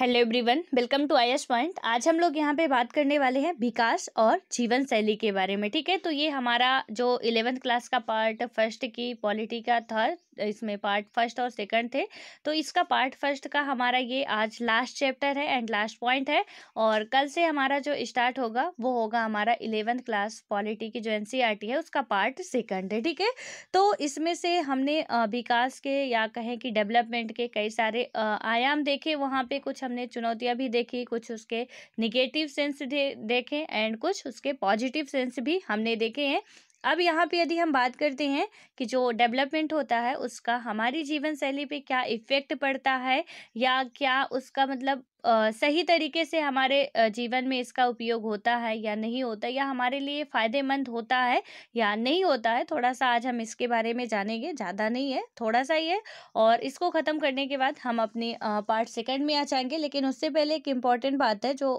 Hello everyone welcome to I S Point आज हम लोग यहाँ पे बात करने वाले हैं विकास और जीवन शैली के बारे में ठीक है तो ये हमारा जो इलेवेंथ क्लास का पार्ट फर्स्ट की पॉलिटी का थर्ड इसमें पार्ट फर्स्ट और सेकंड थे तो इसका पार्ट फर्स्ट का हमारा ये आज लास्ट चैप्टर है एंड लास्ट पॉइंट है और कल से हमारा जो स्टार्ट होगा वो होगा हमारा इलेवेंथ क्लास पॉलिटी की जो एन e है उसका पार्ट सेकेंड है ठीक है तो इसमें से हमने विकास के या कहें कि डेवलपमेंट के कई सारे आयाम देखे वहाँ पर कुछ हमने चुनौतियाँ भी देखी कुछ उसके निगेटिव सेंस देखे एंड कुछ उसके पॉजिटिव सेंस भी हमने देखे हैं अब यहाँ पे यदि हम बात करते हैं कि जो डेवलपमेंट होता है उसका हमारी जीवन शैली पे क्या इफ़ेक्ट पड़ता है या क्या उसका मतलब आ, सही तरीके से हमारे जीवन में इसका उपयोग होता है या नहीं होता या हमारे लिए फ़ायदेमंद होता है या नहीं होता है थोड़ा सा आज हम इसके बारे में जानेंगे ज़्यादा नहीं है थोड़ा सा ही है और इसको ख़त्म करने के बाद हम अपने पार्ट सेकेंड में आ जाएंगे लेकिन उससे पहले एक इम्पॉर्टेंट बात है जो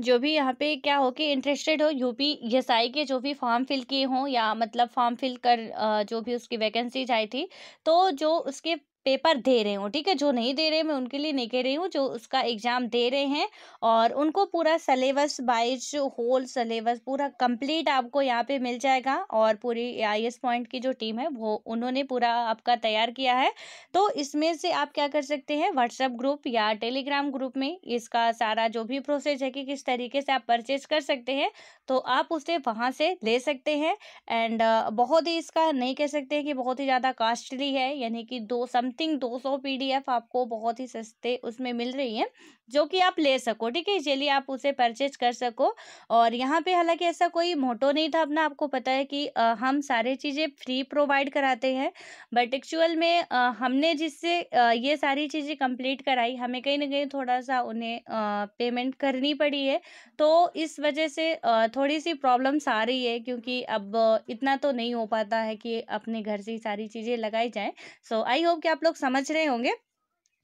जो भी यहाँ पे क्या हो कि इंटरेस्टेड हो यूपी एस आई के जो भी फॉर्म फिल किए हों या मतलब फॉर्म फिल कर जो भी उसकी वैकेंसीज आई थी तो जो उसके पेपर दे रहे हूँ ठीक है जो नहीं दे रहे मैं उनके लिए नहीं कह रही हूँ जो उसका एग्ज़ाम दे रहे हैं और उनको पूरा सलेबस बाइज होल सलेबस पूरा कंप्लीट आपको यहाँ पे मिल जाएगा और पूरी आई एस पॉइंट की जो टीम है वो उन्होंने पूरा आपका तैयार किया है तो इसमें से आप क्या कर सकते हैं व्हाट्सएप ग्रुप या टेलीग्राम ग्रुप में इसका सारा जो भी प्रोसेस है कि किस तरीके से आप परचेज कर सकते हैं तो आप उसे वहाँ से ले सकते हैं एंड बहुत ही इसका नहीं कह सकते कि बहुत ही ज़्यादा कास्टली है यानी कि दो सम समथिंग 200 पीडीएफ आपको बहुत ही सस्ते उसमें मिल रही हैं जो कि आप ले सको ठीक है इसीलिए आप उसे परचेज कर सको और यहाँ पे हालांकि ऐसा कोई मोटो नहीं था अपना आपको पता है कि आ, हम सारे चीज़ें फ्री प्रोवाइड कराते हैं बट एक्चुअल में आ, हमने जिससे ये सारी चीज़ें कंप्लीट कराई हमें कहीं ना कहीं थोड़ा सा उन्हें पेमेंट करनी पड़ी है तो इस वजह से थोड़ी सी प्रॉब्लम्स आ रही है क्योंकि अब इतना तो नहीं हो पाता है कि अपने घर से ही सारी चीज़ें लगाई जाएँ सो आई होप कि आप लोग समझ रहे होंगे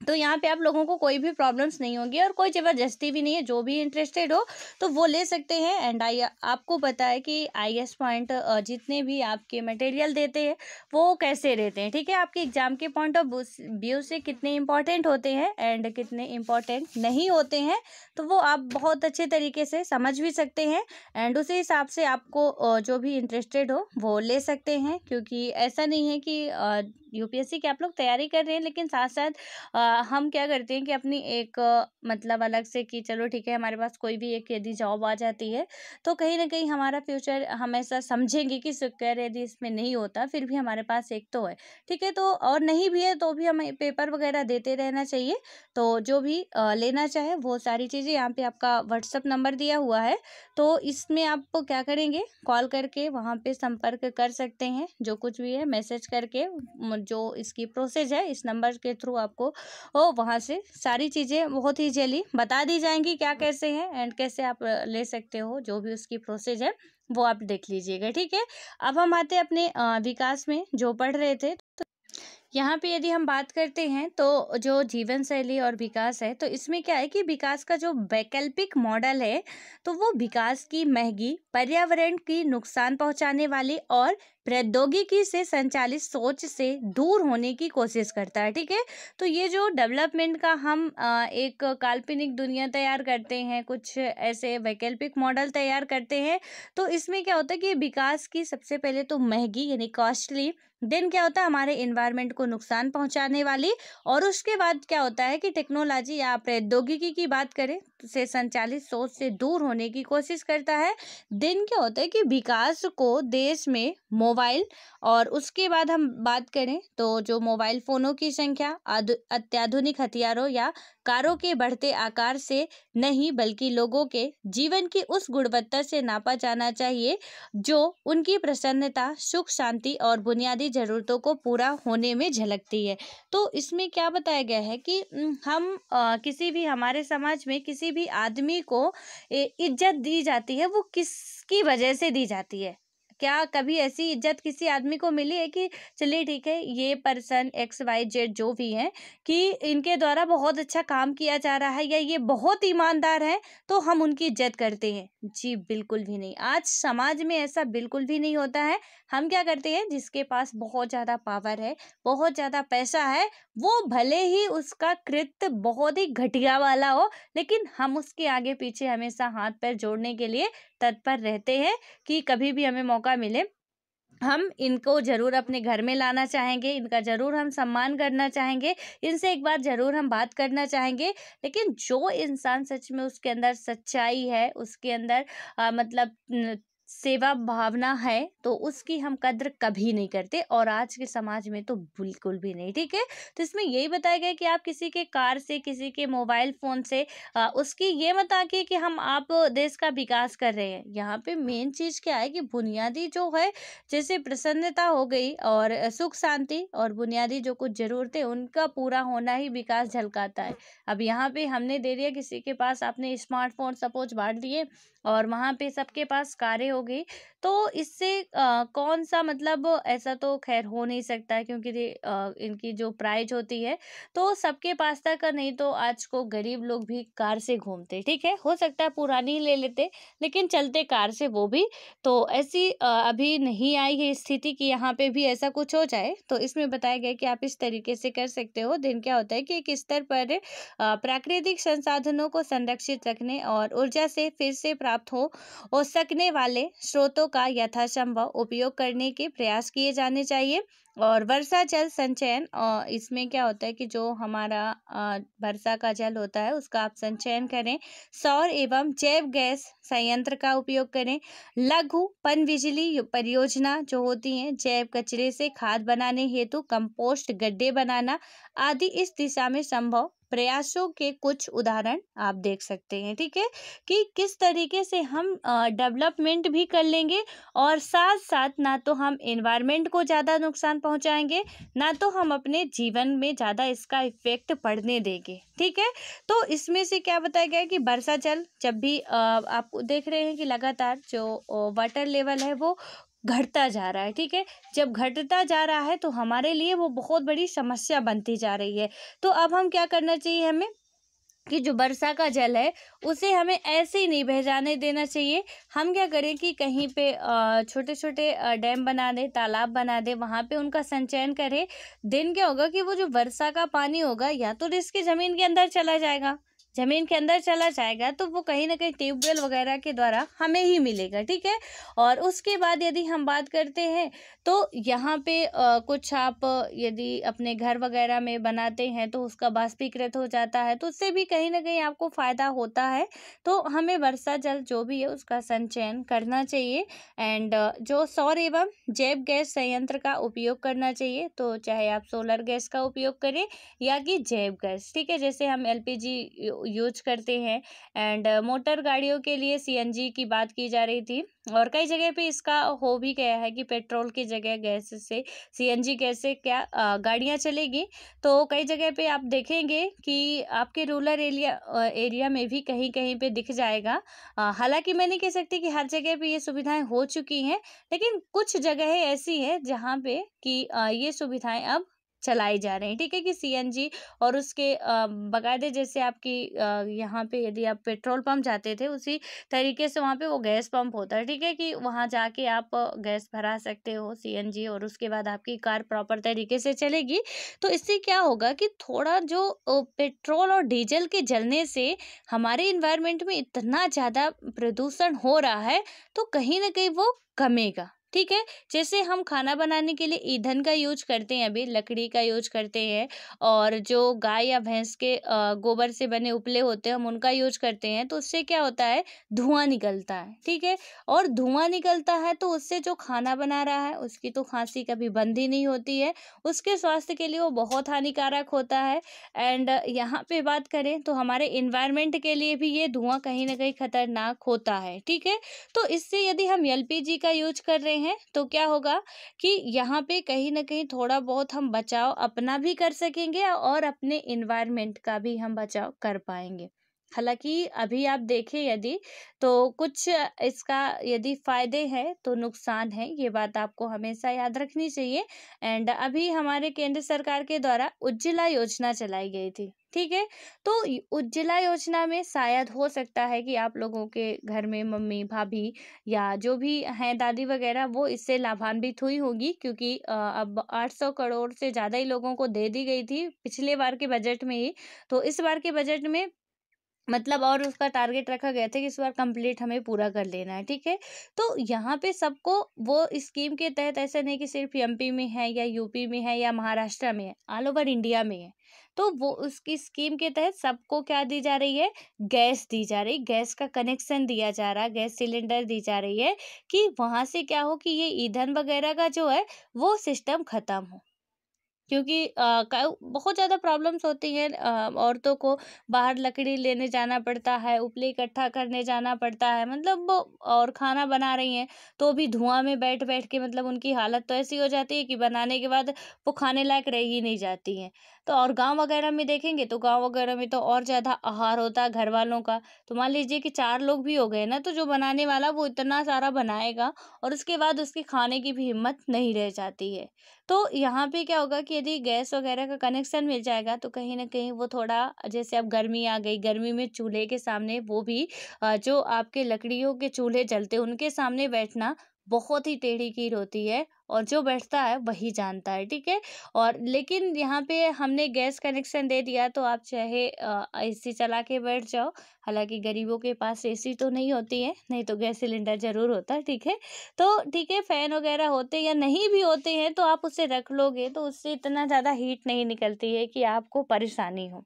तो यहाँ पे आप लोगों को कोई भी प्रॉब्लम्स नहीं होंगी और कोई ज़बरदस्ती भी नहीं है जो भी इंटरेस्टेड हो तो वो ले सकते हैं एंड आई आपको पता है कि आई एस पॉइंट जितने भी आपके मटेरियल देते हैं वो कैसे रहते हैं ठीक है आपके एग्ज़ाम के पॉइंट ऑफ व्यू से कितने इंपॉर्टेंट होते हैं एंड कितने इंपॉर्टेंट नहीं होते हैं तो वो आप बहुत अच्छे तरीके से समझ भी सकते हैं एंड उसी हिसाब से आपको जो भी इंटरेस्टेड हो वो ले सकते हैं क्योंकि ऐसा नहीं है कि यूपीएससी की आप लोग तैयारी कर रहे हैं लेकिन साथ साथ हम क्या करते हैं कि अपनी एक मतलब अलग से कि चलो ठीक है हमारे पास कोई भी एक यदि जॉब आ जाती है तो कहीं ना कहीं हमारा फ्यूचर हमेशा समझेंगे कि सिक्योर यदि इसमें नहीं होता फिर भी हमारे पास एक तो है ठीक है तो और नहीं भी है तो भी हमें पेपर वगैरह देते रहना चाहिए तो जो भी लेना चाहे वो सारी चीज़ें यहाँ पे आपका व्हाट्सअप नंबर दिया हुआ है तो इसमें आप क्या करेंगे कॉल करके वहाँ पर संपर्क कर सकते हैं जो कुछ भी है मैसेज करके जो इसकी प्रोसेस है इस नंबर के थ्रू आपको ओ वहाँ से सारी चीज़ें बहुत ही जल्दी बता दी जाएंगी क्या कैसे हैं एंड कैसे आप ले सकते हो जो भी उसकी प्रोसेस है वो आप देख लीजिएगा ठीक है अब हम आते हैं अपने विकास में जो पढ़ रहे थे तो यहाँ पे यदि हम बात करते हैं तो जो जीवन शैली और विकास है तो इसमें क्या है कि विकास का जो वैकल्पिक मॉडल है तो वो विकास की महंगी पर्यावरण की नुकसान पहुंचाने वाली और प्रौद्योगिकी से संचालित सोच से दूर होने की कोशिश करता है ठीक है तो ये जो डेवलपमेंट का हम एक काल्पनिक दुनिया तैयार करते हैं कुछ ऐसे वैकल्पिक मॉडल तैयार करते हैं तो इसमें क्या होता है कि विकास की सबसे पहले तो महंगी यानी कॉस्टली देन क्या होता है हमारे इन्वायरमेंट को नुकसान पहुंचाने वाली और उसके बाद क्या होता है कि टेक्नोलॉजी या प्रौद्योगिकी की बात करें से संचालित सोच से दूर होने की कोशिश करता है देन क्या होता है कि विकास को देश में मोबाइल और उसके बाद हम बात करें तो जो मोबाइल फ़ोनों की संख्या अत्याधुनिक हथियारों या कारों के बढ़ते आकार से नहीं बल्कि लोगों के जीवन की उस गुणवत्ता से नापा जाना चाहिए जो उनकी प्रसन्नता सुख शांति और बुनियादी ज़रूरतों को पूरा होने में झलकती है तो इसमें क्या बताया गया है कि हम आ, किसी भी हमारे समाज में किसी भी आदमी को इज्जत दी जाती है वो किसकी वजह से दी जाती है क्या कभी ऐसी इज्जत किसी आदमी को मिली है कि चलिए ठीक है ये पर्सन एक्स वाई जेड जो भी हैं कि इनके द्वारा बहुत अच्छा काम किया जा रहा है या ये बहुत ईमानदार हैं तो हम उनकी इज्जत करते हैं जी बिल्कुल भी नहीं आज समाज में ऐसा बिल्कुल भी नहीं होता है हम क्या करते हैं जिसके पास बहुत ज़्यादा पावर है बहुत ज़्यादा पैसा है वो भले ही उसका कृत्य बहुत ही घटिया वाला हो लेकिन हम उसके आगे पीछे हमेशा हाथ पैर जोड़ने के लिए तत्पर रहते हैं कि कभी भी हमें मौका मिले हम इनको ज़रूर अपने घर में लाना चाहेंगे इनका ज़रूर हम सम्मान करना चाहेंगे इनसे एक बार ज़रूर हम बात करना चाहेंगे लेकिन जो इंसान सच में उसके अंदर सच्चाई है उसके अंदर आ, मतलब सेवा भावना है तो उसकी हम कद्र कभी नहीं करते और आज के समाज में तो बिल्कुल भी नहीं ठीक है तो इसमें यही बताया गया कि आप किसी के कार से किसी के मोबाइल फ़ोन से आ, उसकी ये मत आके कि हम आप देश का विकास कर रहे हैं यहाँ पे मेन चीज़ क्या है कि बुनियादी जो है जैसे प्रसन्नता हो गई और सुख शांति और बुनियादी जो कुछ ज़रूरतें उनका पूरा होना ही विकास झलकाता है अब यहाँ पे हमने दे दिया किसी के पास आपने स्मार्टफोन सपोज बांट दिए और वहाँ पे सबके पास कारें हो गई तो इससे कौन सा मतलब ऐसा तो खैर हो नहीं सकता है क्योंकि इनकी जो प्राइज होती है तो सबके पास तक नहीं तो आज को गरीब लोग भी कार से घूमते ठीक है हो सकता है पुरानी ही ले लेते लेकिन चलते कार से वो भी तो ऐसी अभी नहीं आई है स्थिति कि यहाँ पे भी ऐसा कुछ हो जाए तो इसमें बताया गया कि आप इस तरीके से कर सकते हो दिन क्या होता है कि एक स्तर पर प्राकृतिक संसाधनों को संरक्षित रखने और ऊर्जा से फिर से प्राप्त हो और सकने वाले स्रोतों का यथासंभव उपयोग करने के प्रयास किए जाने चाहिए और वर्षा जल संचयन और इसमें क्या होता है कि जो हमारा वर्षा का जल होता है उसका आप संचयन करें सौर एवं जैव गैस संयंत्र का उपयोग करें लघु पन बिजली परियोजना जो होती हैं जैव कचरे से खाद बनाने हेतु कंपोस्ट गड्ढे बनाना आदि इस दिशा में संभव प्रयासों के कुछ उदाहरण आप देख सकते हैं ठीक है कि किस तरीके से हम डेवलपमेंट भी कर लेंगे और साथ साथ ना तो हम इन्वायरमेंट को ज़्यादा नुकसान पहुँचाएंगे ना तो हम अपने जीवन में ज़्यादा इसका इफेक्ट पड़ने देंगे ठीक है तो इसमें से क्या बताया गया कि वर्षा जल जब भी आप देख रहे हैं कि लगातार जो वाटर लेवल है वो घटता जा रहा है ठीक है जब घटता जा रहा है तो हमारे लिए वो बहुत बड़ी समस्या बनती जा रही है तो अब हम क्या करना चाहिए हमें कि जो वर्षा का जल है उसे हमें ऐसे ही नहीं बहजाने देना चाहिए हम क्या करें कि कहीं पे छोटे छोटे डैम बना दें तालाब बना दें वहाँ पे उनका संचयन करें दिन क्या होगा कि वो जो वर्षा का पानी होगा या तो रिस्क ज़मीन के अंदर चला जाएगा ज़मीन के अंदर चला जाएगा तो वो कहीं ना कहीं ट्यूबवेल वगैरह के द्वारा हमें ही मिलेगा ठीक है और उसके बाद यदि हम बात करते हैं तो यहाँ पे आ, कुछ आप यदि अपने घर वगैरह में बनाते हैं तो उसका बाष्पीकृत हो जाता है तो उससे भी कहीं ना कहीं आपको फ़ायदा होता है तो हमें वर्षा जल जो भी है उसका संचयन करना चाहिए एंड जो सौर एवं जैव गैस संयंत्र का उपयोग करना चाहिए तो चाहे आप सोलर गैस का उपयोग करें या कि जैव गैस ठीक है जैसे हम एल यूज करते हैं एंड मोटर गाड़ियों के लिए सीएनजी की बात की जा रही थी और कई जगह पे इसका हो भी गया है कि पेट्रोल की जगह गैस से सीएनजी गैस से क्या गाड़ियाँ चलेगी तो कई जगह पे आप देखेंगे कि आपके रूरल एरिया एरिया में भी कहीं कहीं पे दिख जाएगा हालांकि मैं नहीं कह सकती कि हर जगह पे ये सुविधाएं हो चुकी हैं लेकिन कुछ जगह ऐसी हैं जहाँ पे कि ये सुविधाएं अब चलाए जा रहे हैं ठीक है कि सीएनजी और उसके बाकायदे जैसे आपकी यहाँ पे यदि आप पेट्रोल पंप जाते थे उसी तरीके से वहाँ पे वो गैस पंप होता है ठीक है कि वहाँ जाके आप गैस भरा सकते हो सीएनजी और उसके बाद आपकी कार प्रॉपर तरीके से चलेगी तो इससे क्या होगा कि थोड़ा जो पेट्रोल और डीजल के जलने से हमारे इन्वायरमेंट में इतना ज़्यादा प्रदूषण हो रहा है तो कहीं ना कहीं वो कमेगा ठीक है जैसे हम खाना बनाने के लिए ईंधन का यूज करते हैं अभी लकड़ी का यूज करते हैं और जो गाय या भैंस के गोबर से बने उपले होते हैं हम उनका यूज करते हैं तो उससे क्या होता है धुआं निकलता है ठीक है और धुआं निकलता है तो उससे जो खाना बना रहा है उसकी तो खांसी कभी बंद ही नहीं होती है उसके स्वास्थ्य के लिए वो बहुत हानिकारक होता है एंड यहाँ पर बात करें तो हमारे इन्वायरमेंट के लिए भी ये धुआँ कहीं ना कहीं खतरनाक होता है ठीक है तो इससे यदि हम एल का यूज कर रहे हैं हैं तो क्या होगा कि यहाँ पे कहीं ना कहीं थोड़ा बहुत हम बचाव अपना भी कर सकेंगे और अपने इन्वायरमेंट का भी हम बचाव कर पाएंगे हालांकि अभी आप देखें यदि तो कुछ इसका यदि फ़ायदे हैं तो नुकसान है ये बात आपको हमेशा याद रखनी चाहिए एंड अभी हमारे केंद्र सरकार के द्वारा उज्ज्वला योजना चलाई गई थी ठीक है तो उज्ज्वला योजना में शायद हो सकता है कि आप लोगों के घर में मम्मी भाभी या जो भी हैं दादी वगैरह वो इससे लाभान्वित हुई होगी क्योंकि अब 800 करोड़ से ज़्यादा ही लोगों को दे दी गई थी पिछले बार के बजट में ही तो इस बार के बजट में मतलब और उसका टारगेट रखा गया था कि इस बार कंप्लीट हमें पूरा कर लेना है ठीक है तो यहाँ पे सबको वो स्कीम के तहत ऐसा नहीं कि सिर्फ एमपी में है या यूपी में है या महाराष्ट्र में है ऑल ओवर इंडिया में है तो वो उसकी स्कीम के तहत सबको क्या दी जा रही है गैस दी जा रही गैस का कनेक्शन दिया जा रहा है गैस सिलेंडर दी जा रही है कि वहाँ से क्या हो कि ये ईंधन वगैरह का जो है वो सिस्टम ख़त्म हो क्योंकि आ, बहुत ज़्यादा प्रॉब्लम्स होती हैं औरतों को बाहर लकड़ी लेने जाना पड़ता है उपले इकट्ठा करने जाना पड़ता है मतलब और खाना बना रही हैं तो भी धुआं में बैठ बैठ के मतलब उनकी हालत तो ऐसी हो जाती है कि बनाने के बाद वो खाने लायक रह ही नहीं जाती हैं तो और गाँव वगैरह में देखेंगे तो गाँव वगैरह में तो और ज़्यादा आहार होता है घर वालों का तो मान लीजिए कि चार लोग भी हो गए ना तो जो बनाने वाला वो इतना सारा बनाएगा और उसके बाद उसके खाने की भी हिम्मत नहीं रह जाती है तो यहाँ पे क्या होगा कि यदि गैस वगैरह का कनेक्शन मिल जाएगा तो कहीं ना कहीं वो थोड़ा जैसे अब गर्मी आ गई गर्मी में चूल्हे के सामने वो भी जो आपके लकड़ियों के चूल्हे जलते उनके सामने बैठना बहुत ही टेढ़ी कीर होती है और जो बैठता है वही जानता है ठीक है और लेकिन यहाँ पे हमने गैस कनेक्शन दे दिया तो आप चाहे एसी चला के बैठ जाओ हालांकि गरीबों के पास एसी तो नहीं होती है नहीं तो गैस सिलेंडर ज़रूर होता है ठीक है तो ठीक है फ़ैन वगैरह होते या नहीं भी होते हैं तो आप उसे रख लोगे तो उससे इतना ज़्यादा हीट नहीं निकलती है कि आपको परेशानी हो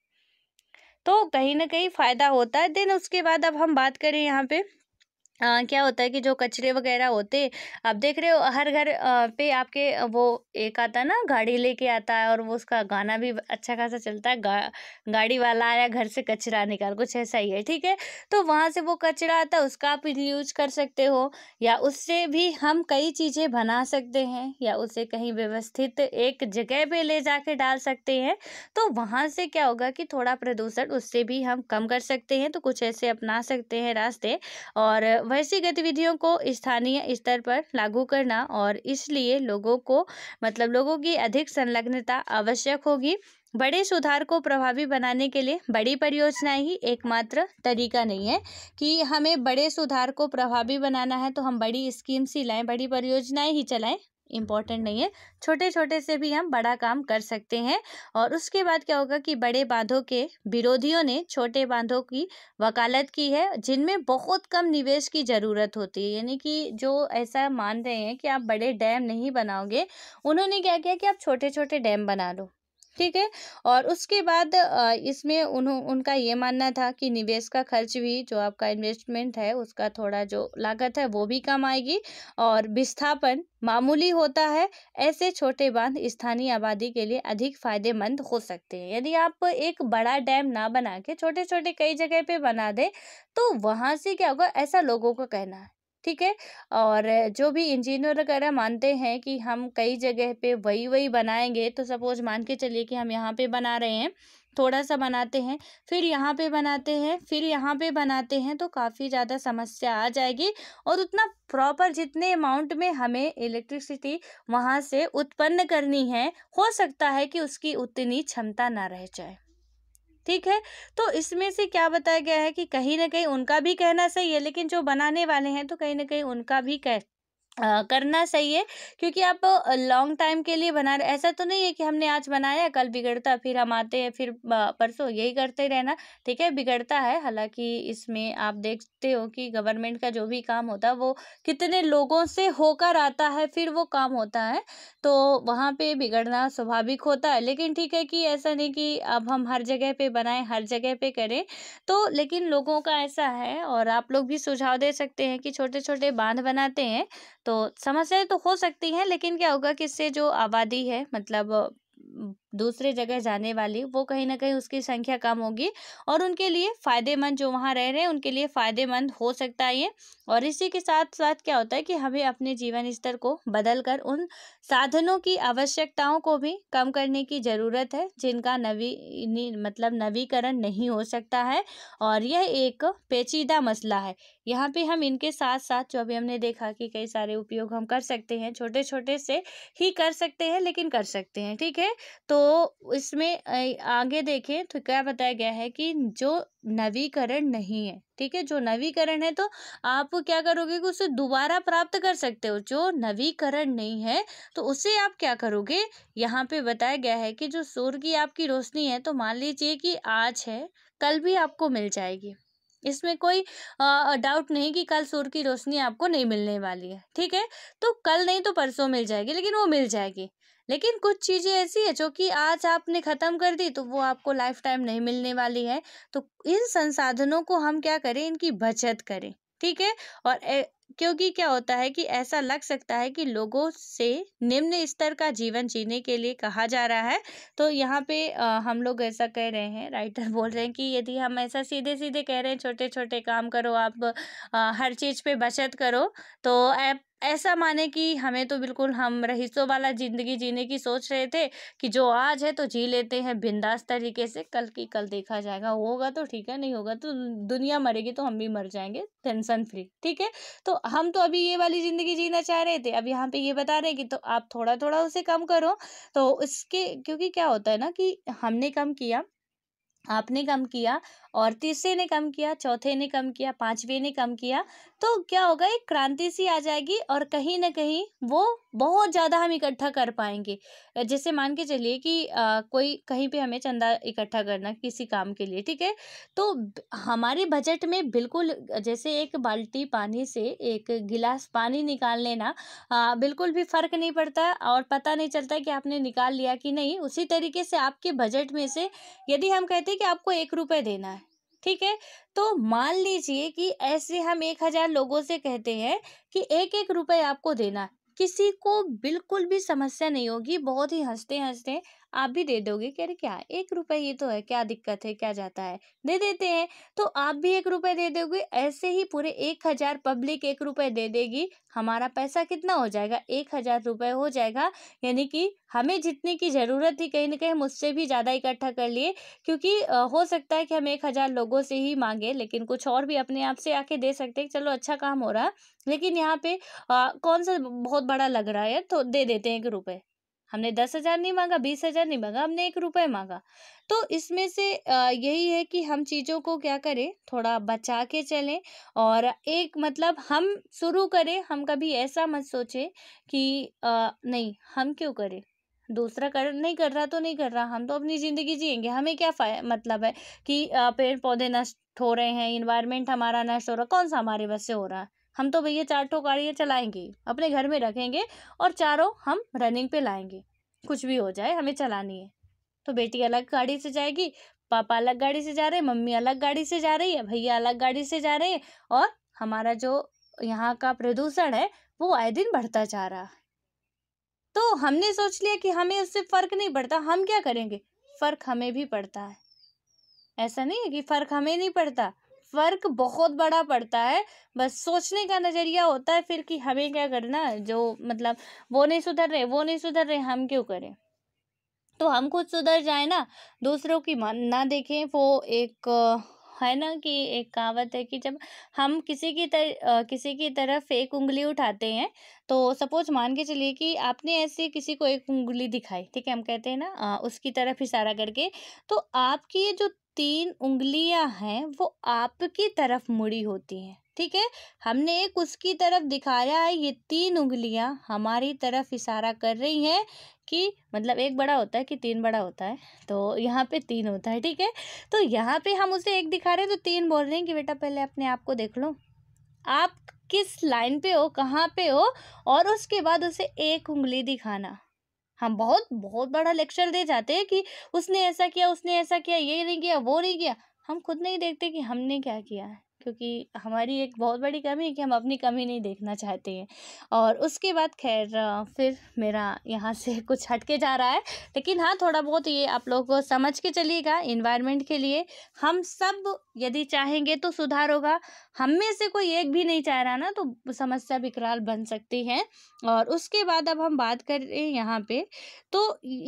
तो कहीं ना कहीं फ़ायदा होता है देन उसके बाद अब हम बात करें यहाँ पर आ, हाँ, क्या होता है कि जो कचरे वगैरह होते आप देख रहे हो हर घर आ, पे आपके वो एक आता है ना गाड़ी लेके आता है और वो उसका गाना भी अच्छा खासा चलता है गा, गाड़ी वाला आया घर से कचरा निकाल कुछ ऐसा ही है ठीक है तो वहाँ से वो कचरा आता है उसका आप यूज कर सकते हो या उससे भी हम कई चीज़ें बना सकते हैं या उसे कहीं व्यवस्थित एक जगह पर ले जा डाल सकते हैं तो वहाँ से क्या होगा कि थोड़ा प्रदूषण उससे भी हम कम कर सकते हैं तो कुछ ऐसे अपना सकते हैं रास्ते और वैसी गतिविधियों को स्थानीय स्तर पर लागू करना और इसलिए लोगों को मतलब लोगों की अधिक संलग्नता आवश्यक होगी बड़े सुधार को प्रभावी बनाने के लिए बड़ी परियोजना ही एकमात्र तरीका नहीं है कि हमें बड़े सुधार को प्रभावी बनाना है तो हम बड़ी स्कीम्स ही लाएँ बड़ी परियोजनाएं ही चलाएं इम्पॉर्टेंट हम्म। नहीं है छोटे छोटे से भी हम बड़ा काम कर सकते हैं और उसके बाद क्या होगा कि बड़े बांधों के विरोधियों ने छोटे बांधों की वकालत की है जिनमें बहुत कम निवेश की ज़रूरत होती है यानी कि जो ऐसा मान रहे हैं कि आप बड़े डैम नहीं बनाओगे उन्होंने क्या किया कि आप छोटे छोटे डैम बना लो ठीक है और उसके बाद इसमें उन्हों उनका ये मानना था कि निवेश का खर्च भी जो आपका इन्वेस्टमेंट है उसका थोड़ा जो लागत है वो भी कम आएगी और विस्थापन मामूली होता है ऐसे छोटे बांध स्थानीय आबादी के लिए अधिक फायदेमंद हो सकते हैं यदि आप एक बड़ा डैम ना बना के छोटे छोटे कई जगह पे बना दें तो वहाँ से क्या होगा ऐसा लोगों का कहना है ठीक है और जो भी इंजीनियर वगैरह मानते हैं कि हम कई जगह पे वही वही बनाएंगे तो सपोज मान के चलिए कि हम यहाँ पे बना रहे हैं थोड़ा सा बनाते हैं फिर यहाँ पे बनाते हैं फिर यहाँ पे बनाते हैं तो काफ़ी ज़्यादा समस्या आ जाएगी और उतना प्रॉपर जितने अमाउंट में हमें इलेक्ट्रिसिटी वहाँ से उत्पन्न करनी है हो सकता है कि उसकी उतनी क्षमता ना रह जाए ठीक है तो इसमें से क्या बताया गया है कि कहीं ना कहीं उनका भी कहना सही है लेकिन जो बनाने वाले हैं तो कहीं ना कहीं उनका भी कह करना सही है क्योंकि आप लॉन्ग टाइम के लिए बना रहे ऐसा तो नहीं है कि हमने आज बनाया कल बिगड़ता फिर हम आते हैं फिर परसों यही करते रहना ठीक है बिगड़ता है हालांकि इसमें आप देखते हो कि गवर्नमेंट का जो भी काम होता है वो कितने लोगों से होकर आता है फिर वो काम होता है तो वहाँ पे बिगड़ना स्वाभाविक होता है लेकिन ठीक है कि ऐसा नहीं कि अब हम हर जगह पर बनाएं हर जगह पर करें तो लेकिन लोगों का ऐसा है और आप लोग भी सुझाव दे सकते हैं कि छोटे छोटे बांध बनाते हैं तो समस्याएँ तो हो सकती हैं लेकिन क्या होगा कि इससे जो आबादी है मतलब दूसरे जगह जाने वाली वो कहीं ना कहीं उसकी संख्या कम होगी और उनके लिए फ़ायदेमंद जो वहाँ रह रहे हैं उनके लिए फ़ायदेमंद हो सकता है ये और इसी के साथ साथ क्या होता है कि हमें अपने जीवन स्तर को बदल कर उन साधनों की आवश्यकताओं को भी कम करने की ज़रूरत है जिनका नवी मतलब नवीकरण नहीं हो सकता है और यह एक पेचीदा मसला है यहाँ पे हम इनके साथ साथ जो अभी हमने देखा कि कई सारे उपयोग हम कर सकते हैं छोटे छोटे से ही कर सकते हैं लेकिन कर सकते हैं ठीक है तो तो इसमें आगे देखें तो क्या बताया गया है कि जो नवीकरण नहीं है ठीक है जो नवीकरण है तो आप क्या करोगे कि उसे दोबारा प्राप्त कर सकते हो जो नवीकरण नहीं है तो उसे आप क्या करोगे यहाँ पे बताया गया है कि जो सूर्य की आपकी रोशनी है तो मान लीजिए कि आज है कल भी आपको मिल जाएगी इसमें कोई डाउट नहीं कि कल सूर्य की रोशनी आपको नहीं मिलने वाली है ठीक है तो कल नहीं तो परसों मिल जाएगी लेकिन वो मिल जाएगी लेकिन कुछ चीज़ें ऐसी है जो कि आज आपने ख़त्म कर दी तो वो आपको लाइफ टाइम नहीं मिलने वाली है तो इन संसाधनों को हम क्या करें इनकी बचत करें ठीक है और ए, क्योंकि क्या होता है कि ऐसा लग सकता है कि लोगों से निम्न स्तर का जीवन जीने के लिए कहा जा रहा है तो यहाँ पे आ, हम लोग ऐसा कह रहे हैं राइटर बोल रहे हैं कि यदि हम ऐसा सीधे सीधे कह रहे हैं छोटे छोटे काम करो आप आ, हर चीज़ पे बचत करो तो आप ऐसा माने कि हमें तो बिल्कुल हम रहीसों वाला ज़िंदगी जीने की सोच रहे थे कि जो आज है तो जी लेते हैं बिंदास तरीके से कल की कल देखा जाएगा होगा तो ठीक है नहीं होगा तो दुनिया मरेगी तो हम भी मर जाएंगे टेंशन फ्री ठीक है तो हम तो अभी ये वाली ज़िंदगी जीना चाह रहे थे अब यहाँ पे ये बता रहे हैं कि तो आप थोड़ा थोड़ा उसे कम करो तो उसके क्योंकि क्या होता है ना कि हमने कम किया आपने कम किया और तीसरे ने कम किया चौथे ने कम किया पांचवे ने कम किया तो क्या होगा एक क्रांति सी आ जाएगी और कहीं ना कहीं वो बहुत ज़्यादा हम इकट्ठा कर पाएंगे जैसे मान के चलिए कि आ, कोई कहीं पे हमें चंदा इकट्ठा करना किसी काम के लिए ठीक है तो हमारे बजट में बिल्कुल जैसे एक बाल्टी पानी से एक गिलास पानी निकाल लेना आ, बिल्कुल भी फ़र्क नहीं पड़ता और पता नहीं चलता कि आपने निकाल लिया कि नहीं उसी तरीके से आपके बजट में से यदि हम कहते हैं कि आपको एक रुपये देना है ठीक है तो मान लीजिए कि ऐसे हम एक हज़ार लोगों से कहते हैं कि एक एक रुपये आपको देना किसी को बिल्कुल भी समस्या नहीं होगी बहुत ही हंसते हंसते आप भी दे दोगे कह रहे क्या एक रुपये ये तो है क्या दिक्कत है क्या जाता है दे देते हैं तो आप भी एक रुपये दे दोगे ऐसे ही पूरे एक हज़ार पब्लिक एक रुपये दे देगी हमारा पैसा कितना हो जाएगा एक हज़ार रुपये हो जाएगा यानी कि हमें जितने की ज़रूरत थी कहीं ना कहीं हम उससे भी ज़्यादा इकट्ठा कर लिए क्योंकि हो सकता है कि हम एक हज़ार लोगों से ही मांगे लेकिन कुछ और भी अपने आप से आके दे सकते हैं चलो अच्छा काम हो रहा लेकिन यहाँ पे आ, कौन सा बहुत बड़ा लग रहा है तो दे देते हैं एक रुपये हमने दस हजार नहीं मांगा बीस हजार नहीं मांगा हमने एक रुपये मांगा तो इसमें से यही है कि हम चीज़ों को क्या करें थोड़ा बचा के चलें और एक मतलब हम शुरू करें हम कभी ऐसा मत सोचें कि आ, नहीं हम क्यों करें दूसरा कर नहीं कर रहा तो नहीं कर रहा हम तो अपनी ज़िंदगी जियेंगे हमें क्या मतलब है कि पेड़ पौधे नष्ट हो रहे हैं इन्वायरमेंट हमारा नष्ट हो रहा कौन सा हमारे बस से हो रहा है हम तो भैया चार ठो गाड़ियाँ चलाएंगे अपने घर में रखेंगे और चारों हम रनिंग पे लाएंगे कुछ भी हो जाए हमें चलानी है तो बेटी अलग गाड़ी से जाएगी पापा अलग गाड़ी से जा रहे हैं मम्मी अलग गाड़ी से जा रही है भैया अलग गाड़ी से जा रहे हैं और हमारा जो यहाँ का प्रदूषण है वो आए दिन बढ़ता जा रहा है तो हमने सोच लिया कि हमें उससे फ़र्क नहीं पड़ता हम क्या करेंगे फ़र्क हमें भी पड़ता है ऐसा नहीं है कि फ़र्क हमें नहीं पड़ता फ़र्क बहुत बड़ा पड़ता है बस सोचने का नज़रिया होता है फिर कि हमें क्या करना जो मतलब वो नहीं सुधर रहे वो नहीं सुधर रहे हम क्यों करें तो हम खुद सुधर जाए ना दूसरों की मान ना देखें वो एक है ना कि एक कहावत है कि जब हम किसी की तर किसी की तरफ एक उंगली उठाते हैं तो सपोज मान के चलिए कि आपने ऐसे किसी को एक उंगली दिखाई ठीक है हम कहते हैं ना उसकी तरफ इशारा करके तो आपकी ये जो तीन उंगलियां हैं वो आपकी तरफ मुड़ी होती हैं ठीक है हमने एक उसकी तरफ दिखाया है ये तीन उंगलियां हमारी तरफ इशारा कर रही हैं कि मतलब एक बड़ा होता है कि तीन बड़ा होता है तो यहाँ पे तीन होता है ठीक है तो यहाँ पे हम उसे एक दिखा रहे हैं तो तीन बोल रहे हैं कि बेटा पहले अपने आप को देख लो आप किस लाइन पे हो कहाँ पे हो और उसके बाद उसे एक उंगली दिखाना हम बहुत बहुत बड़ा लेक्चर दे जाते हैं कि उसने ऐसा किया उसने ऐसा किया ये नहीं किया वो नहीं किया हम खुद नहीं देखते कि हमने क्या किया है क्योंकि हमारी एक बहुत बड़ी कमी है कि हम अपनी कमी नहीं देखना चाहते हैं और उसके बाद खैर फिर मेरा यहाँ से कुछ हटके जा रहा है लेकिन हाँ थोड़ा बहुत ये आप लोग को समझ के चलिएगा इन्वायरमेंट के लिए हम सब यदि चाहेंगे तो सुधार होगा हम में से कोई एक भी नहीं चाह रहा ना तो समस्या विकराल बन सकती है और उसके बाद अब हम बात कर रहे हैं यहाँ पे तो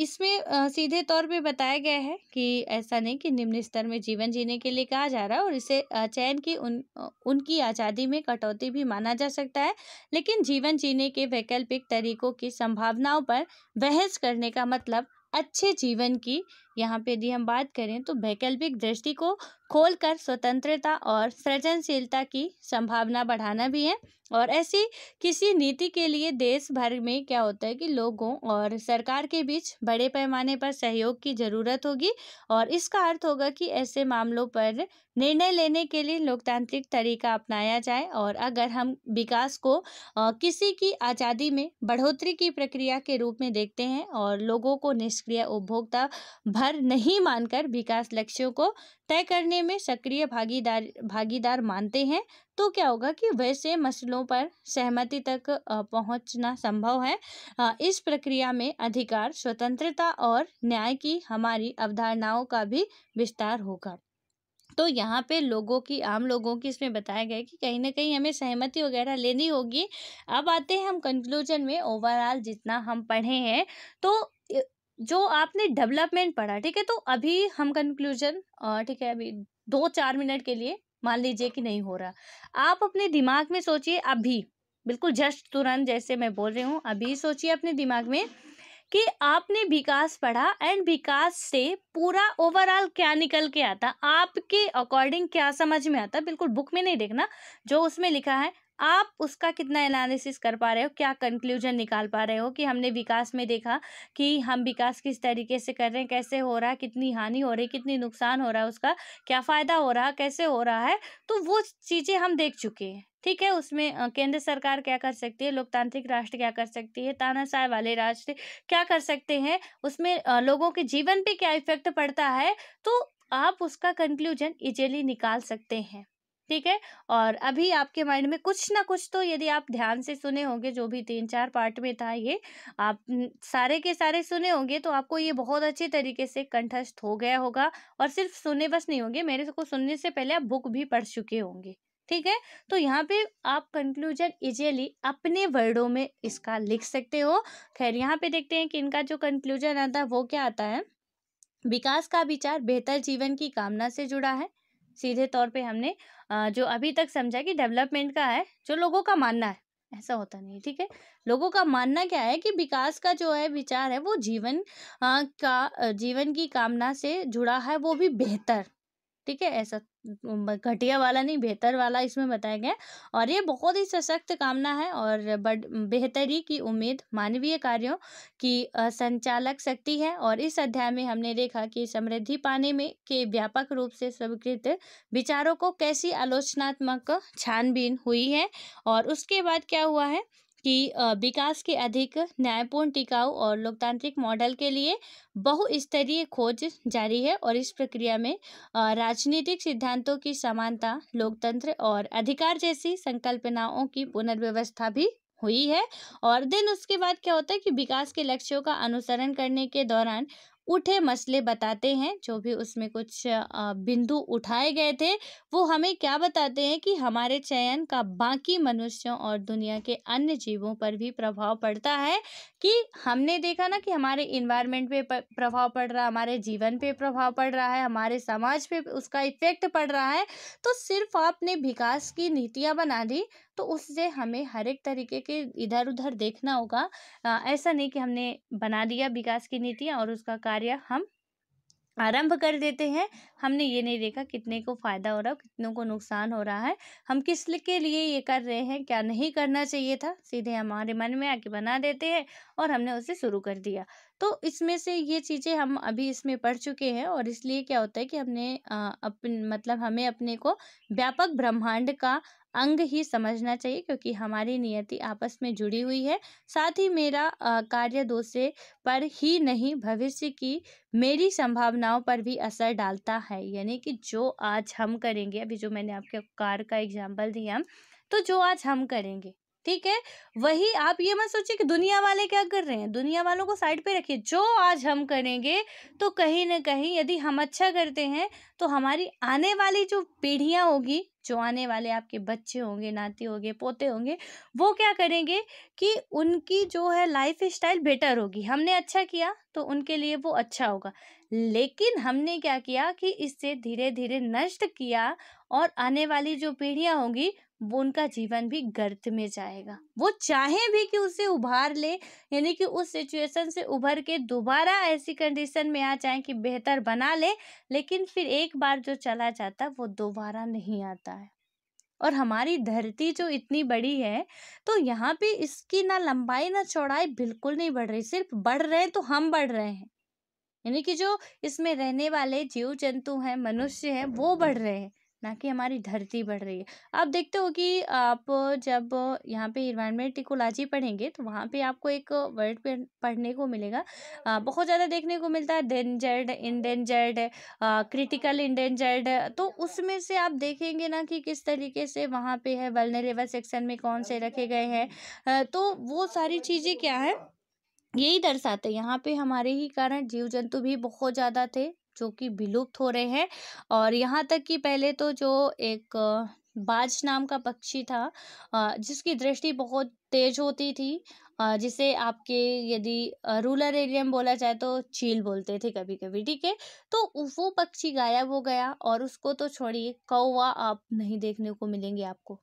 इसमें सीधे तौर पे बताया गया है कि ऐसा नहीं कि निम्न स्तर में जीवन जीने के लिए कहा जा रहा है और इसे चयन की उन उनकी आज़ादी में कटौती भी माना जा सकता है लेकिन जीवन जीने के वैकल्पिक तरीकों की संभावनाओं पर बहस करने का मतलब अच्छे जीवन की यहाँ पे यदि हम बात करें तो वैकल्पिक दृष्टि को खोलकर स्वतंत्रता और सृजनशीलता की संभावना बढ़ाना भी है और ऐसी किसी नीति के लिए देश भर में क्या होता है कि लोगों और सरकार के बीच बड़े पैमाने पर सहयोग की ज़रूरत होगी और इसका अर्थ होगा कि ऐसे मामलों पर निर्णय लेने के लिए लोकतांत्रिक तरीका अपनाया जाए और अगर हम विकास को किसी की आज़ादी में बढ़ोतरी की प्रक्रिया के रूप में देखते हैं और लोगों को निष्क्रिय उपभोक्ता भर हार नहीं मानकर विकास लक्ष्यों को तय करने में सक्रिय भागीदार भागीदार मानते हैं तो क्या होगा कि वैसे मसलों पर सहमति तक पहुंचना संभव है इस प्रक्रिया में अधिकार स्वतंत्रता और न्याय की हमारी अवधारणाओं का भी विस्तार होगा तो यहाँ पे लोगों की आम लोगों की इसमें बताया गया कि कहीं ना कहीं हमें सहमति वगैरह लेनी होगी अब आते हैं हम कंक्लूजन में ओवरऑल जितना हम पढ़े हैं तो जो आपने डेवलपमेंट पढ़ा ठीक है तो अभी हम कंक्लूजन ठीक है अभी दो चार मिनट के लिए मान लीजिए कि नहीं हो रहा आप अपने दिमाग में सोचिए अभी बिल्कुल जस्ट तुरंत जैसे मैं बोल रही हूँ अभी सोचिए अपने दिमाग में कि आपने विकास पढ़ा एंड विकास से पूरा ओवरऑल क्या निकल के आता आपके अकॉर्डिंग क्या समझ में आता बिल्कुल बुक में नहीं देखना जो उसमें लिखा है आप उसका कितना एनालिसिस कर पा रहे हो क्या कंक्लूजन निकाल पा रहे हो कि हमने विकास में देखा कि हम विकास किस तरीके से कर रहे हैं कैसे हो रहा है कितनी हानि हो रही कितनी नुकसान हो रहा है उसका क्या फ़ायदा हो रहा कैसे हो रहा है तो वो चीज़ें हम देख चुके हैं ठीक है उसमें केंद्र सरकार क्या कर सकती है लोकतांत्रिक राष्ट्र क्या कर सकती है तानाशाह वाले राष्ट्र क्या कर सकते हैं उसमें लोगों के जीवन पे क्या इफेक्ट पड़ता है तो आप उसका कंक्लूजन इजीली निकाल सकते हैं ठीक है और अभी आपके माइंड में कुछ ना कुछ तो यदि आप ध्यान से सुने होंगे जो भी तीन चार पार्ट में था ये आप सारे के सारे सुने होंगे तो आपको ये बहुत अच्छे तरीके से कंठस्थ हो गया होगा और सिर्फ सुने बस नहीं होंगे मेरे को सुनने से पहले आप बुक भी पढ़ चुके होंगे ठीक है तो यहाँ पे आप कंक्लूजन इजीली अपने वर्डों में इसका लिख सकते हो खैर यहाँ पे देखते हैं कि इनका जो कंक्लूजन आता है वो क्या आता है विकास का विचार बेहतर जीवन की कामना से जुड़ा है सीधे तौर पे हमने जो अभी तक समझा कि डेवलपमेंट का है जो लोगों का मानना है ऐसा होता नहीं ठीक है लोगों का मानना क्या है कि विकास का जो है विचार है वो जीवन का जीवन की कामना से जुड़ा है वो भी बेहतर ठीक है ऐसा घटिया वाला नहीं बेहतर वाला इसमें बताया गया और ये बहुत ही सशक्त कामना है और बड बेहतरी की उम्मीद मानवीय कार्यों की संचालक शक्ति है और इस अध्याय में हमने देखा कि समृद्धि पाने में के व्यापक रूप से स्वीकृत विचारों को कैसी आलोचनात्मक छानबीन हुई है और उसके बाद क्या हुआ है कि विकास के अधिक न्यायपूर्ण टिकाऊ और लोकतांत्रिक मॉडल के लिए बहुस्तरीय खोज जारी है और इस प्रक्रिया में राजनीतिक सिद्धांतों की समानता लोकतंत्र और अधिकार जैसी संकल्पनाओं की पुनर्व्यवस्था भी हुई है और देन उसके बाद क्या होता है कि विकास के लक्ष्यों का अनुसरण करने के दौरान उठे मसले बताते हैं जो भी उसमें कुछ बिंदु उठाए गए थे वो हमें क्या बताते हैं कि हमारे चयन का बाकी मनुष्यों और दुनिया के अन्य जीवों पर भी प्रभाव पड़ता है कि हमने देखा ना कि हमारे इन्वायरमेंट पे प्रभाव पड़ रहा है हमारे जीवन पे प्रभाव पड़ रहा है हमारे समाज पे उसका इफेक्ट पड़ रहा है तो सिर्फ आपने विकास की नीतियाँ बना दी तो उससे हमें हर एक तरीके के इधर उधर देखना होगा ऐसा नहीं कि हमने बना दिया विकास की नीतियाँ और उसका कार्य हम आरंभ कर देते हैं हमने ये नहीं देखा कितने को फ़ायदा हो रहा है कितनों को नुकसान हो रहा है हम किस के लिए ये कर रहे हैं क्या नहीं करना चाहिए था सीधे हमारे मन में आके बना देते हैं और हमने उसे शुरू कर दिया तो इसमें से ये चीज़ें हम अभी इसमें पढ़ चुके हैं और इसलिए क्या होता है कि हमने अपन मतलब हमें अपने को व्यापक ब्रह्मांड का अंग ही समझना चाहिए क्योंकि हमारी नियति आपस में जुड़ी हुई है साथ ही मेरा कार्य दोषे पर ही नहीं भविष्य की मेरी संभावनाओं पर भी असर डालता है यानी कि जो आज हम करेंगे अभी जो मैंने आपके कार का एग्जाम्पल दिया तो जो आज हम करेंगे ठीक है वही आप ये मत सोचिए कि दुनिया वाले क्या कर रहे हैं दुनिया वालों को साइड पे रखिए जो आज हम करेंगे तो कहीं ना कहीं यदि हम अच्छा करते हैं तो हमारी आने वाली जो पीढ़ियाँ होगी जो आने वाले आपके बच्चे होंगे नाते होंगे पोते होंगे वो क्या करेंगे कि उनकी जो है लाइफ स्टाइल बेटर होगी हमने अच्छा किया तो उनके लिए वो अच्छा होगा लेकिन हमने क्या किया कि इससे धीरे धीरे नष्ट किया और आने वाली जो पीढ़ियाँ होंगी वो उनका जीवन भी गर्त में जाएगा वो चाहे भी कि उसे उभार ले यानी कि उस सिचुएशन से उभर के दोबारा ऐसी कंडीशन में आ जाए कि बेहतर बना ले लेकिन फिर एक बार जो चला जाता वो दोबारा नहीं आता है और हमारी धरती जो इतनी बड़ी है तो यहाँ पे इसकी ना लंबाई ना चौड़ाई बिल्कुल नहीं बढ़ रही सिर्फ बढ़ रहे हैं तो हम बढ़ रहे हैं यानी कि जो इसमें रहने वाले जीव जंतु हैं मनुष्य हैं वो बढ़ रहे हैं ना कि हमारी धरती बढ़ रही है आप देखते हो कि आप जब यहाँ पे इन्वायरमेंट इकोलॉजी पढ़ेंगे तो वहाँ पे आपको एक वर्ड पे पढ़ने को मिलेगा आ, बहुत ज़्यादा देखने को मिलता है डेंजर्ड इंडेंजर्ड क्रिटिकल इंडेंजर्ड तो उसमें से आप देखेंगे ना कि किस तरीके से वहाँ पे है वलनरेबल सेक्शन में कौन से रखे गए हैं तो वो सारी चीज़ें क्या है यही दर्शाते यहाँ पे हमारे ही कारण जीव जंतु भी बहुत ज़्यादा थे जो कि विलुप्त हो रहे हैं और यहाँ तक कि पहले तो जो एक बाज नाम का पक्षी था जिसकी दृष्टि बहुत तेज होती थी जिसे आपके यदि रूरल एरिया में बोला जाए तो चील बोलते थे कभी कभी ठीक है तो वो पक्षी गायब हो गया और उसको तो छोड़िए कौवा आप नहीं देखने को मिलेंगे आपको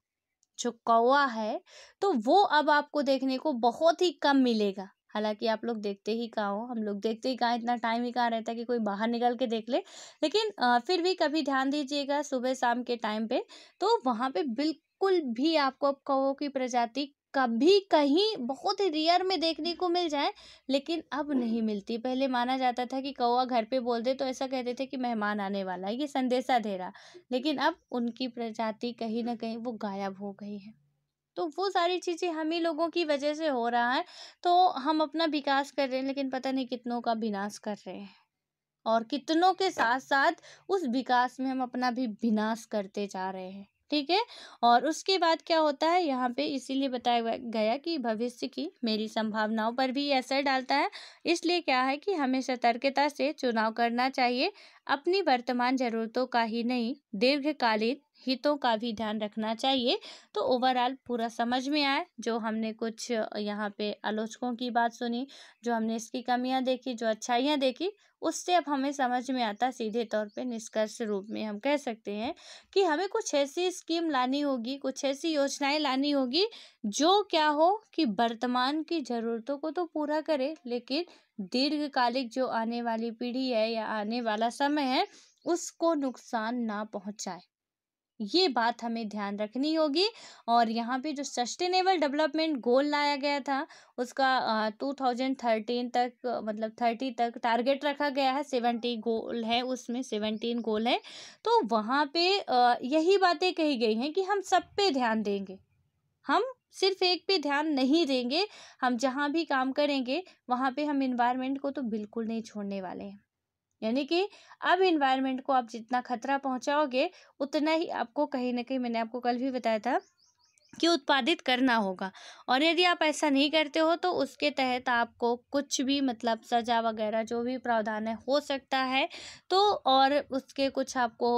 जो कौवा है तो वो अब आपको देखने को बहुत ही कम मिलेगा हालांकि आप लोग देखते ही कहाँ हो हम लोग देखते ही कहाँ इतना टाइम ही कहाँ रहता है कि कोई बाहर निकल के देख ले लेकिन फिर भी कभी ध्यान दीजिएगा सुबह शाम के टाइम पे तो वहाँ पे बिल्कुल भी आपको अब कहो की प्रजाति कभी कहीं बहुत ही रियर में देखने को मिल जाए लेकिन अब नहीं मिलती पहले माना जाता था कि कौआ घर पे बोल दे तो ऐसा कहते थे कि मेहमान आने वाला है ये संदेशा दे रहा लेकिन अब उनकी प्रजाति कहीं ना कहीं वो गायब हो गई है तो वो सारी चीज़ें हम ही लोगों की वजह से हो रहा है तो हम अपना विकास कर रहे हैं लेकिन पता नहीं कितनों का विनाश कर रहे हैं और कितनों के हाँ। साथ साथ उस विकास में हम अपना भी विनाश करते जा रहे हैं ठीक है और उसके बाद क्या होता है यहाँ पे इसीलिए बताया गया कि भविष्य की मेरी संभावनाओं पर भी असर डालता है इसलिए क्या है कि हमें सतर्कता से चुनाव करना चाहिए अपनी वर्तमान जरूरतों का ही नहीं दीर्घकालीन हितों का भी ध्यान रखना चाहिए तो ओवरऑल पूरा समझ में आए जो हमने कुछ यहाँ पे आलोचकों की बात सुनी जो हमने इसकी कमियाँ देखी जो अच्छाइयाँ देखी उससे अब हमें समझ में आता सीधे तौर पे निष्कर्ष रूप में हम कह सकते हैं कि हमें कुछ ऐसी स्कीम लानी होगी कुछ ऐसी योजनाएं लानी होगी जो क्या हो कि वर्तमान की ज़रूरतों को तो पूरा करे लेकिन दीर्घकालिक जो आने वाली पीढ़ी है या आने वाला समय है उसको नुकसान ना पहुंचाए ये बात हमें ध्यान रखनी होगी और यहाँ पे जो सस्टेनेबल डेवलपमेंट गोल लाया गया था उसका टू थाउजेंड थर्टीन तक मतलब थर्टी तक टारगेट रखा गया है सेवेंटी गोल है उसमें सेवनटीन गोल है तो वहाँ पे आ, यही बातें कही गई हैं कि हम सब पे ध्यान देंगे हम सिर्फ एक पे ध्यान नहीं देंगे हम जहाँ भी काम करेंगे वहाँ पे हम इन्वायरमेंट को तो बिल्कुल नहीं छोड़ने वाले हैं यानी कि अब इन्वायरमेंट को आप जितना खतरा पहुंचाओगे उतना ही आपको कहीं ना कहीं मैंने आपको कल भी बताया था कि उत्पादित करना होगा और यदि आप ऐसा नहीं करते हो तो उसके तहत आपको कुछ भी मतलब सज़ा वगैरह जो भी प्रावधान है हो सकता है तो और उसके कुछ आपको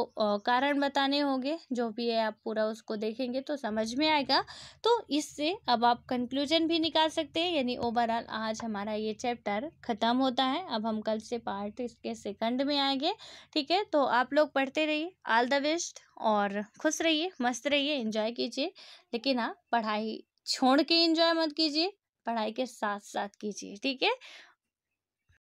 कारण बताने होंगे जो भी है आप पूरा उसको देखेंगे तो समझ में आएगा तो इससे अब आप कंक्लूजन भी निकाल सकते हैं यानी ओवरऑल आज हमारा ये चैप्टर ख़त्म होता है अब हम कल से पार्ट इसके सेकंड में आएंगे ठीक है तो आप लोग पढ़ते रहिए ऑल द बेस्ट और खुश रहिए मस्त रहिए इंजॉय कीजिए लेकिन हाँ पढ़ाई छोड़ के इंजॉय मत कीजिए पढ़ाई के साथ साथ कीजिए ठीक है